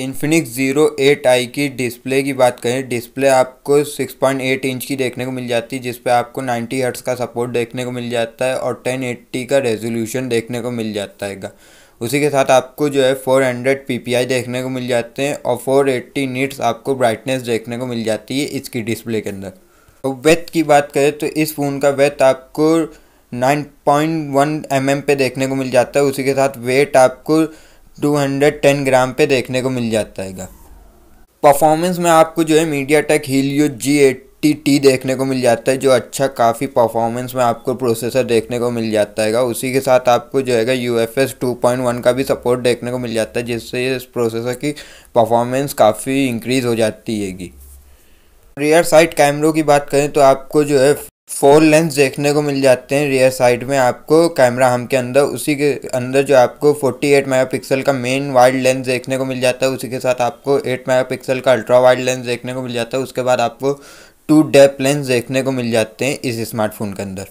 Infinix zero eight आई की display की बात करें डिस्प्ले आपको 6.8 इंच की देखने को मिल जाती है जिस पर आपको 90 हर्ट्स का सपोर्ट देखने को मिल जाता है और 1080 का रेजोल्यूशन देखने को मिल जाता है उसी के साथ आपको जो है 400 ppi देखने को मिल जाते हैं और 480 नीट्स आपको ब्राइटनेस देखने को मिल जाती है इसकी डिस्प्ले के अंदर तो वेथ की बात करें तो इस फ़ोन का वेथ आपको 9.1 mm पे देखने को मिल जाता है उसी के साथ वेट आपको 210 ग्राम पे देखने को मिल जाता है परफॉर्मेंस में आपको जो है MediaTek Helio G eighty T देखने को मिल जाता है जो अच्छा काफ़ी परफॉर्मेंस में आपको प्रोसेसर देखने को मिल जाता है उसी के साथ आपको जो है U F S two point one का भी सपोर्ट देखने को मिल जाता है जिससे इस प्रोसेसर की परफॉर्मेंस काफ़ी इंक्रीज़ हो जाती हैगी रियर साइड कैमरों की बात करें तो आपको जो है फोर लेंस देखने को मिल जाते हैं रियर साइड में आपको कैमरा हम के अंदर उसी के अंदर जो आपको 48 मेगापिक्सल का मेन वाइड लेंस देखने को मिल जाता है उसी के साथ आपको 8 मेगापिक्सल का अल्ट्रा वाइड लेंस देखने को मिल जाता है उसके बाद आपको टू डेप लेंस देखने को मिल जाते हैं इस स्मार्टफोन के अंदर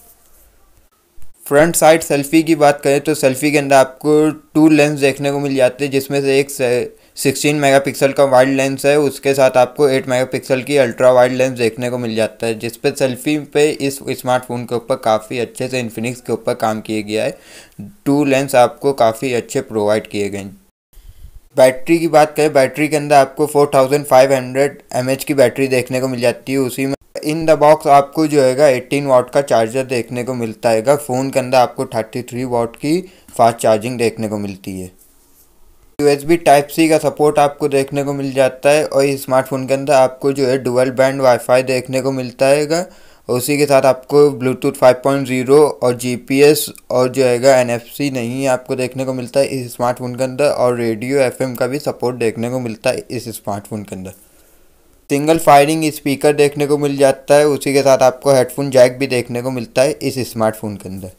फ्रंट साइड सेल्फी की बात करें तो सेल्फी के अंदर आपको टू लेंस देखने को मिल जाते हैं जिसमें से एक सिक्सटीन मेगापिक्सल का वाइड लेंस है उसके साथ आपको एट मेगापिक्सल की अल्ट्रा वाइड लेंस देखने को मिल जाता है जिस पर सेल्फी पे इस स्मार्टफोन के ऊपर काफ़ी अच्छे से इन्फिनिक्स के ऊपर काम किया गया है टू लेंस आपको काफ़ी अच्छे प्रोवाइड किए गए हैं बैटरी की बात करें बैटरी के अंदर आपको फोर थाउजेंड की बैटरी देखने को मिल जाती है उसी में इन द बॉक्स आपको जो है एटीन वाट का चार्जर देखने को मिलता है फ़ोन के अंदर आपको थर्टी थ्री वाट की फास्ट चार्जिंग देखने को मिलती है U S B type C का सपोर्ट आपको देखने को मिल जाता है और इस स्मार्टफोन के अंदर आपको जो है डुअल बैंड वाईफाई देखने को मिलता है उसी के साथ आपको ब्लूटूथ 5.0 और जीपीएस और जो है एनएफसी नहीं आपको देखने को मिलता है इस स्मार्टफोन के अंदर और रेडियो एफएम का भी सपोर्ट देखने को मिलता है इस स्मार्टफोन के अंदर सिंगल फायरिंग स्पीकर देखने को मिल जाता है उसी के साथ आपको हेडफोन जैक भी देखने को मिलता है इस स्मार्टफोन के अंदर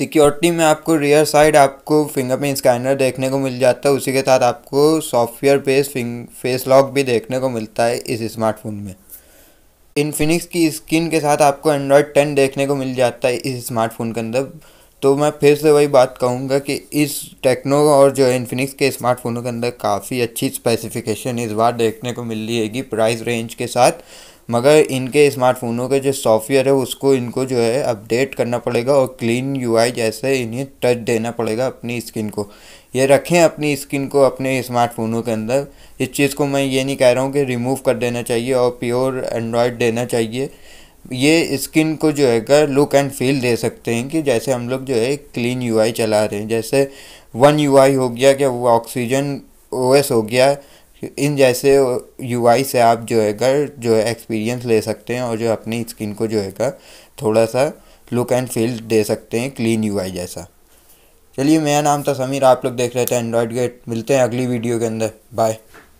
सिक्योरिटी में आपको रियर साइड आपको फिंगरप्रिंट स्कैनर देखने को मिल जाता है उसी के साथ आपको सॉफ्टवेयर बेस्ड फेस लॉक भी देखने को मिलता है इस स्मार्टफोन में इनफिनिक्स की स्क्रीन के साथ आपको एंड्रॉयड टेन देखने को मिल जाता है इस स्मार्टफोन के अंदर तो मैं फिर से वही बात कहूँगा कि इस टेक्नो और जो है इन्फिनिक्स के स्मार्टफोनों के अंदर काफ़ी अच्छी स्पेसिफिकेशन इस बार देखने को मिल रही है प्राइस रेंज के साथ मगर इनके स्मार्टफोनों के जो सॉफ्टवेयर है उसको इनको जो है अपडेट करना पड़ेगा और क्लीन यूआई जैसे इन्हें टच देना पड़ेगा अपनी स्किन को ये रखें अपनी स्किन को अपने स्मार्टफोनों के अंदर इस चीज़ को मैं ये नहीं कह रहा हूँ कि रिमूव कर देना चाहिए और प्योर एंड्रॉयड देना चाहिए ये स्किन को जो है लुक एंड फील दे सकते हैं कि जैसे हम लोग जो है क्लीन यूआई चला रहे हैं जैसे वन यूआई हो गया क्या वो ऑक्सीजन ओएस हो गया इन जैसे यूआई से आप जो है जो है एक्सपीरियंस ले सकते हैं और जो अपनी स्किन को जो है थोड़ा सा लुक एंड फील दे सकते हैं क्लीन यू जैसा चलिए मेरा नाम था समीर आप लोग देख रहे थे एंड्रॉयड गेट मिलते हैं अगली वीडियो के अंदर बाय